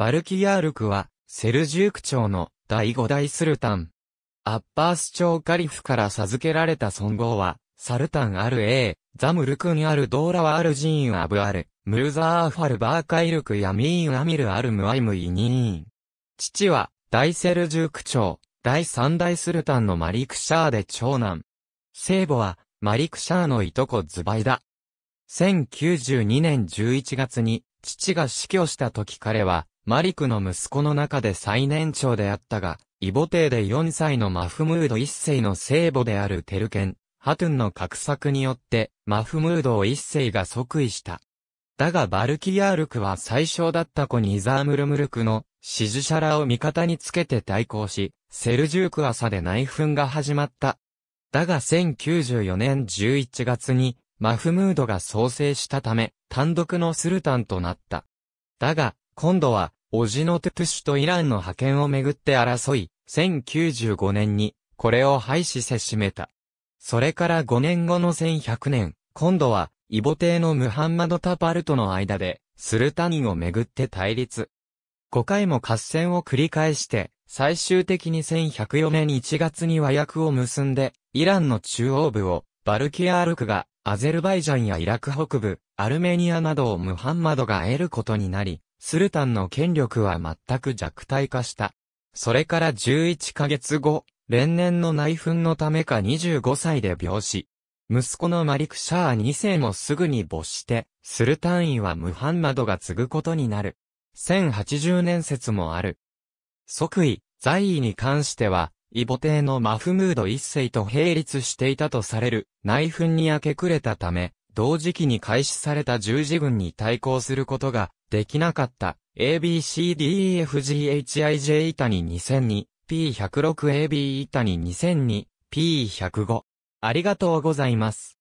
バルキヤールクは、セルジューク朝の第五代スルタン。アッパース朝カリフから授けられた尊号は、サルタンアルー、ザムルクンアルドーラワールジーンアブアル、ムルザーファルバーカイルクヤミーンアミルアルムアイムイニーン。父は、大セルジューク朝、第三代スルタンのマリクシャーで長男。聖母は、マリクシャーのいとこズバイだ。1092年11月に、父が死去した時彼は、マリクの息子の中で最年長であったが、イボ帝で4歳のマフムード一世の聖母であるテルケン、ハトゥンの格策によって、マフムードを一世が即位した。だがバルキヤールクは最小だった子にザームルムルクの支持者らを味方につけて対抗し、セルジューク朝で内紛が始まった。だが1094年11月にマフムードが創生したため、単独のスルタンとなった。だが、今度は、オジノトゥシュとイランの覇権をめぐって争い、1095年に、これを廃止せしめた。それから5年後の1100年、今度は、イボ帝のムハンマド・タパルとの間で、スルタニンをめぐって対立。5回も合戦を繰り返して、最終的に1104年1月に和訳を結んで、イランの中央部を、バルキアールクが、アゼルバイジャンやイラク北部、アルメニアなどをムハンマドが得ることになり、スルタンの権力は全く弱体化した。それから11ヶ月後、連年の内紛のためか25歳で病死。息子のマリク・シャー2世もすぐに没して、スルタン位はムハンマドが継ぐことになる。1080年説もある。即位、在位に関しては、イボ帝のマフムード一世と並立していたとされる内紛に明け暮れたため、同時期に開始された十字軍に対抗することができなかった ABCDEFGHIJ 板に2002、P106AB 板に2002、P105。ありがとうございます。